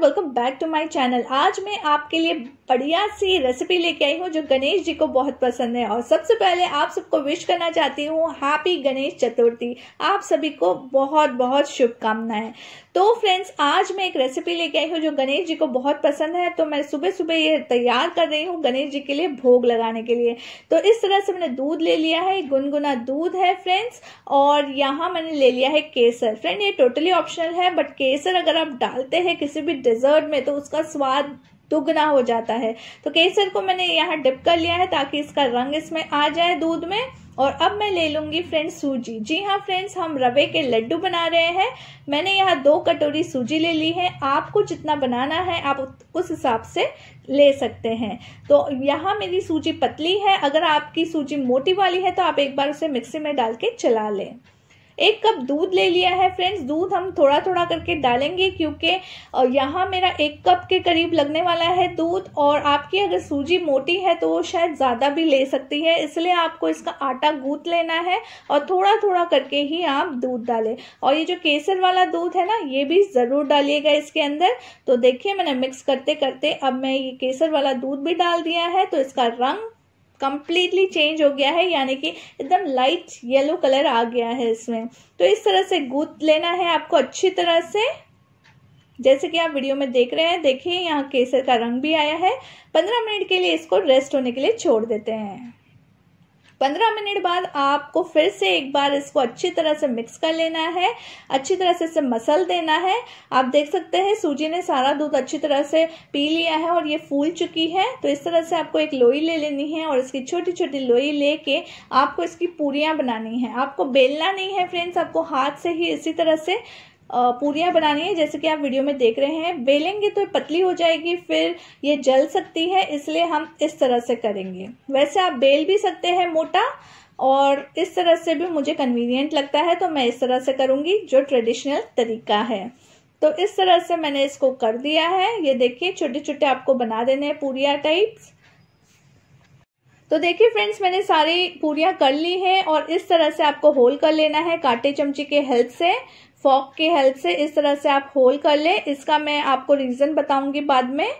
welcome back to my channel आज मैं आपके लिए बढ़िया सी रेसिपी लेके आई हूँ जो गणेश जी को बहुत पसंद है और सबसे पहले आप सबको विश करना चाहती हूँ हैप्पी गणेश चतुर्थी आप सभी को बहुत बहुत शुभकामनाएं तो फ्रेंड्स आज मैं एक रेसिपी लेके आई हूँ जो गणेश जी को बहुत पसंद है तो मैं सुबह सुबह ये तैयार कर रही हूँ गणेश जी के लिए भोग लगाने के लिए तो इस तरह से मैंने दूध ले लिया है गुनगुना दूध है फ्रेंड्स और यहाँ मैंने ले लिया है केसर फ्रेंड ये टोटली ऑप्शनल है बट केसर अगर आप डालते हैं किसी भी डेजर्ट में तो उसका स्वाद दुगना हो जाता है तो केसर को मैंने यहाँ डिप कर लिया है ताकि इसका रंग इसमें आ जाए दूध में और अब मैं ले लूंगी फ्रेंड्स सूजी जी हाँ फ्रेंड्स हम रवे के लड्डू बना रहे हैं मैंने यहाँ दो कटोरी सूजी ले ली है आपको जितना बनाना है आप उस हिसाब से ले सकते हैं तो यहाँ मेरी सूजी पतली है अगर आपकी सूजी मोटी वाली है तो आप एक बार उसे मिक्सी में डाल के चला लें एक कप दूध ले लिया है फ्रेंड्स दूध हम थोड़ा थोड़ा करके डालेंगे क्योंकि यहाँ मेरा एक कप के करीब लगने वाला है दूध और आपकी अगर सूजी मोटी है तो वो शायद ज़्यादा भी ले सकती है इसलिए आपको इसका आटा गूंथ लेना है और थोड़ा थोड़ा करके ही आप दूध डालें और ये जो केसर वाला दूध है ना ये भी ज़रूर डालिएगा इसके अंदर तो देखिए मैंने मिक्स करते करते अब मैं ये केसर वाला दूध भी डाल दिया है तो इसका रंग कम्प्लीटली चेंज हो गया है यानी कि एकदम लाइट येलो कलर आ गया है इसमें तो इस तरह से गूथ लेना है आपको अच्छी तरह से जैसे कि आप वीडियो में देख रहे हैं देखिए यहाँ केसर का रंग भी आया है पंद्रह मिनट के लिए इसको रेस्ट होने के लिए छोड़ देते हैं पंद्रह मिनट बाद आपको फिर से एक बार इसको अच्छी तरह से मिक्स कर लेना है अच्छी तरह से इसे मसल देना है आप देख सकते हैं सूजी ने सारा दूध अच्छी तरह से पी लिया है और ये फूल चुकी है तो इस तरह से आपको एक लोई ले लेनी है और इसकी छोटी छोटी लोई लेके आपको इसकी पूरियाँ बनानी है आपको बेलना नहीं है फ्रेंड्स आपको हाथ से ही इसी तरह से पूरियाँ बनानी है जैसे कि आप वीडियो में देख रहे हैं बेलेंगे तो पतली हो जाएगी फिर ये जल सकती है इसलिए हम इस तरह से करेंगे वैसे आप बेल भी सकते हैं मोटा और इस तरह से भी मुझे कन्वीनियंट लगता है तो मैं इस तरह से करूँगी जो ट्रेडिशनल तरीका है तो इस तरह से मैंने इसको कर दिया है ये देखिए छोटे छोटे आपको बना देने हैं पूरिया टाइप्स तो देखिए फ्रेंड्स मैंने सारी पूरियाँ कर ली हैं और इस तरह से आपको होल कर लेना है कांटे चमचे के हेल्प से फॉक के हेल्प से इस तरह से आप होल कर ले इसका मैं आपको रीज़न बताऊंगी बाद में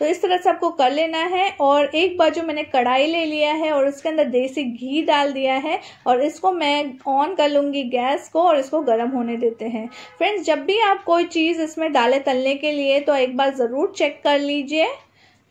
तो इस तरह से आपको कर लेना है और एक बार जो मैंने कढ़ाई ले लिया है और उसके अंदर देसी घी डाल दिया है और इसको मैं ऑन कर लूँगी गैस को और इसको गर्म होने देते हैं फ्रेंड्स जब भी आप कोई चीज़ इसमें डालें तलने के लिए तो एक बार ज़रूर चेक कर लीजिए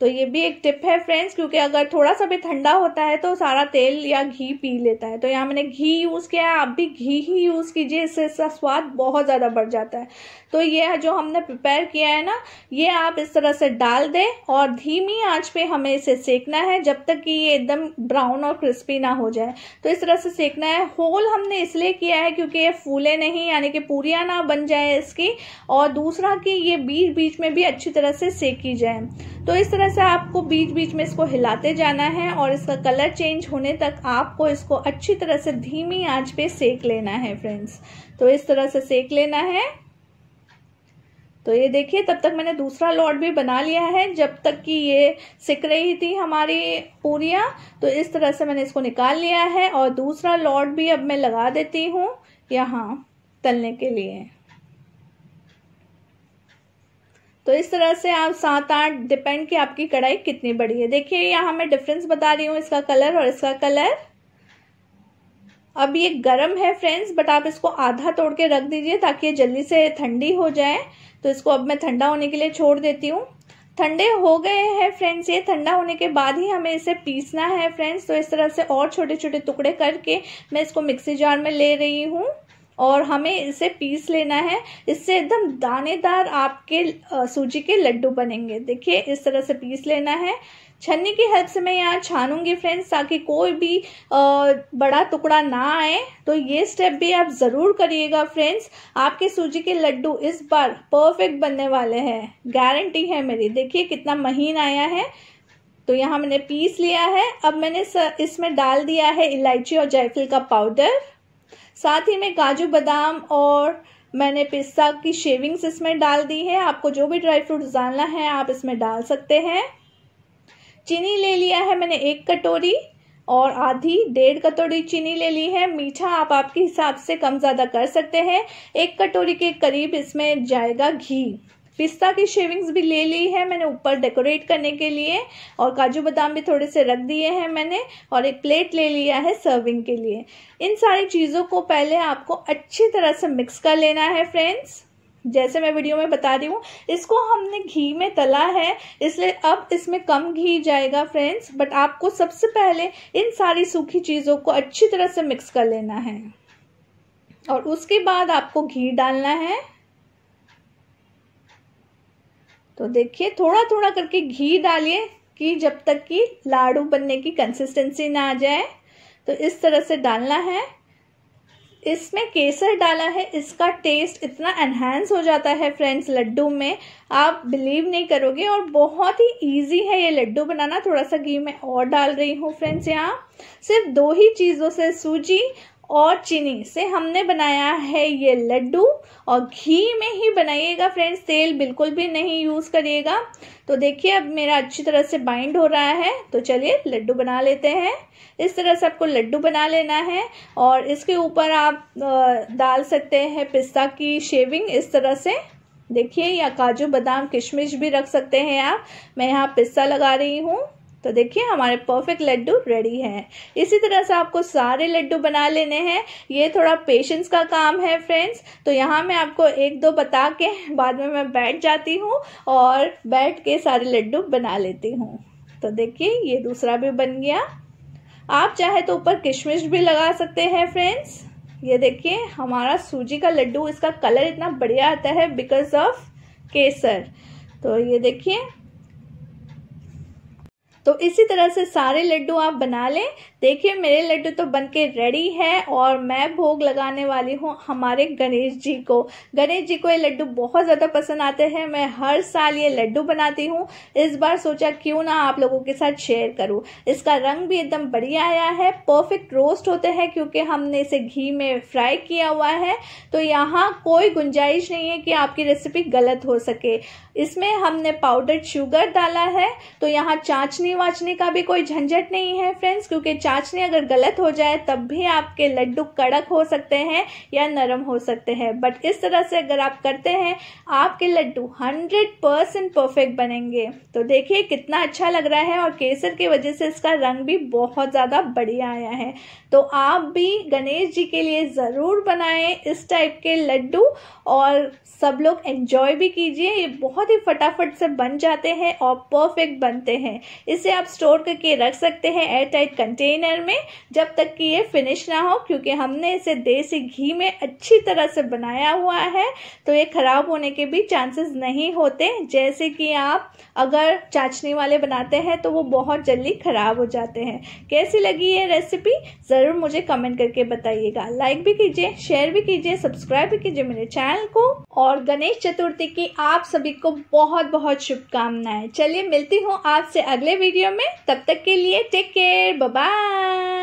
तो ये भी एक टिप है फ्रेंड्स क्योंकि अगर थोड़ा सा भी ठंडा होता है तो सारा तेल या घी पी लेता है तो यहाँ मैंने घी यूज़ किया है आप भी घी ही यूज़ कीजिए इससे इसका स्वाद बहुत ज़्यादा बढ़ जाता है तो ये जो हमने प्रिपेयर किया है ना ये आप इस तरह से डाल दें और धीमी आँच पर हमें इसे सेकना है जब तक कि ये एकदम ब्राउन और क्रिस्पी ना हो जाए तो इस तरह से सेकना है होल हमने इसलिए किया है क्योंकि ये फूले नहीं यानी कि पूरियाँ ना बन जाए इसकी और दूसरा कि ये बीच बीच में भी अच्छी तरह से सेकी जाए तो इस तरह से आपको बीच बीच में इसको हिलाते जाना है और इसका कलर चेंज होने तक आपको इसको अच्छी तरह से धीमी आंच पे सेक लेना है फ्रेंड्स तो इस तरह से सेक लेना है तो ये देखिए तब तक मैंने दूसरा लॉट भी बना लिया है जब तक कि ये सिक रही थी हमारी पूरियाँ तो इस तरह से मैंने इसको निकाल लिया है और दूसरा लॉट भी अब मैं लगा देती हूँ यहाँ तलने के लिए तो इस तरह से आप सात आठ डिपेंड कि आपकी कढ़ाई कितनी बड़ी है देखिए यहाँ मैं डिफरेंस बता रही हूँ इसका कलर और इसका कलर अब ये गर्म है फ्रेंड्स बट आप इसको आधा तोड़ के रख दीजिए ताकि ये जल्दी से ठंडी हो जाए तो इसको अब मैं ठंडा होने के लिए छोड़ देती हूँ ठंडे हो गए हैं फ्रेंड्स ये ठंडा होने के बाद ही हमें इसे पीसना है फ्रेंड्स तो इस तरह से और छोटे छोटे टुकड़े करके मैं इसको मिक्सी जार में ले रही हूँ और हमें इसे पीस लेना है इससे एकदम दानेदार आपके सूजी के लड्डू बनेंगे देखिए इस तरह से पीस लेना है छन्नी की हेल्प से मैं यहाँ छानूंगी फ्रेंड्स ताकि कोई भी आ, बड़ा टुकड़ा ना आए तो ये स्टेप भी आप ज़रूर करिएगा फ्रेंड्स आपके सूजी के लड्डू इस बार परफेक्ट बनने वाले हैं गारंटी है मेरी देखिए कितना महीन आया है तो यहाँ मैंने पीस लिया है अब मैंने इसमें डाल दिया है इलायची और जायफल का पाउडर साथ ही में काजू बादाम और मैंने पिस्ता की शेविंग्स इसमें डाल दी है आपको जो भी ड्राई फ्रूट्स डालना है आप इसमें डाल सकते हैं चीनी ले लिया है मैंने एक कटोरी और आधी डेढ़ कटोरी चीनी ले ली है मीठा आप आपके हिसाब से कम ज़्यादा कर सकते हैं एक कटोरी के करीब इसमें जाएगा घी पिस्ता की शेविंग्स भी ले ली है मैंने ऊपर डेकोरेट करने के लिए और काजू बादाम भी थोड़े से रख दिए हैं मैंने और एक प्लेट ले लिया है सर्विंग के लिए इन सारी चीज़ों को पहले आपको अच्छी तरह से मिक्स कर लेना है फ्रेंड्स जैसे मैं वीडियो में बता रही हूँ इसको हमने घी में तला है इसलिए अब इसमें कम घी जाएगा फ्रेंड्स बट आपको सबसे पहले इन सारी सूखी चीज़ों को अच्छी तरह से मिक्स कर लेना है और उसके बाद आपको घी डालना है तो देखिए थोड़ा थोड़ा करके घी डालिए कि जब तक कि लाडू बनने की कंसिस्टेंसी ना आ जाए तो इस तरह से डालना है इसमें केसर डाला है इसका टेस्ट इतना एनहेंस हो जाता है फ्रेंड्स लड्डू में आप बिलीव नहीं करोगे और बहुत ही इजी है ये लड्डू बनाना थोड़ा सा घी मैं और डाल रही हूँ फ्रेंड्स यहाँ सिर्फ दो ही चीज़ों से सूजी और चीनी से हमने बनाया है ये लड्डू और घी में ही बनाइएगा फ्रेंड्स तेल बिल्कुल भी नहीं यूज़ करिएगा तो देखिए अब मेरा अच्छी तरह से बाइंड हो रहा है तो चलिए लड्डू बना लेते हैं इस तरह से आपको लड्डू बना लेना है और इसके ऊपर आप डाल सकते हैं पिस्ता की शेविंग इस तरह से देखिए या काजू बादाम किशमिश भी रख सकते हैं आप मैं यहाँ पिस्ता लगा रही हूँ तो देखिए हमारे परफेक्ट लड्डू रेडी हैं इसी तरह से आपको सारे लड्डू बना लेने हैं ये थोड़ा पेशेंस का काम है फ्रेंड्स तो यहाँ मैं आपको एक दो बता के बाद में मैं बैठ जाती हूँ और बैठ के सारे लड्डू बना लेती हूँ तो देखिए ये दूसरा भी बन गया आप चाहे तो ऊपर किशमिश भी लगा सकते हैं फ्रेंड्स ये देखिए हमारा सूजी का लड्डू इसका कलर इतना बढ़िया आता है बिकॉज ऑफ केसर तो ये देखिए तो इसी तरह से सारे लड्डू आप बना लें देखिए मेरे लड्डू तो बन के रेडी है और मैं भोग लगाने वाली हूँ हमारे गणेश जी को गणेश जी को ये लड्डू बहुत ज़्यादा पसंद आते हैं मैं हर साल ये लड्डू बनाती हूँ इस बार सोचा क्यों ना आप लोगों के साथ शेयर करूँ इसका रंग भी एकदम बढ़िया आया है परफेक्ट रोस्ट होते हैं क्योंकि हमने इसे घी में फ्राई किया हुआ है तो यहाँ कोई गुंजाइश नहीं है कि आपकी रेसिपी गलत हो सके इसमें हमने पाउडर शुगर डाला है तो यहाँ चाचनी वाचनी का भी कोई झंझट नहीं है फ्रेंड्स क्योंकि चाशनी अगर गलत हो जाए तब भी आपके लड्डू कड़क हो सकते हैं या नरम हो सकते हैं बट इस तरह से अगर आप करते हैं आपके लड्डू हंड्रेड परसेंट परफेक्ट बनेंगे तो देखिए कितना अच्छा लग रहा है और केसर की वजह से इसका रंग भी बहुत ज़्यादा बढ़िया आया है तो आप भी गणेश जी के लिए ज़रूर बनाएं इस टाइप के लड्डू और सब लोग एंजॉय भी कीजिए ये बहुत ही फटाफट से बन जाते हैं और परफेक्ट बनते हैं इसे आप स्टोर करके रख सकते हैं एयर टाइट कंटेन कंटेनर में जब तक कि ये फिनिश ना हो क्योंकि हमने इसे देसी घी में अच्छी तरह से बनाया हुआ है तो ये ख़राब होने के भी चांसेस नहीं होते जैसे कि आप अगर चाचनी वाले बनाते हैं तो वो बहुत जल्दी ख़राब हो जाते हैं कैसी लगी ये रेसिपी ज़रूर मुझे कमेंट करके बताइएगा लाइक भी कीजिए शेयर भी कीजिए सब्सक्राइब भी कीजिए मेरे चैनल को और गणेश चतुर्थी की आप सभी को बहुत बहुत शुभकामनाएं चलिए मिलती हूँ आपसे अगले वीडियो में तब तक के लिए टेक केयर बाय 안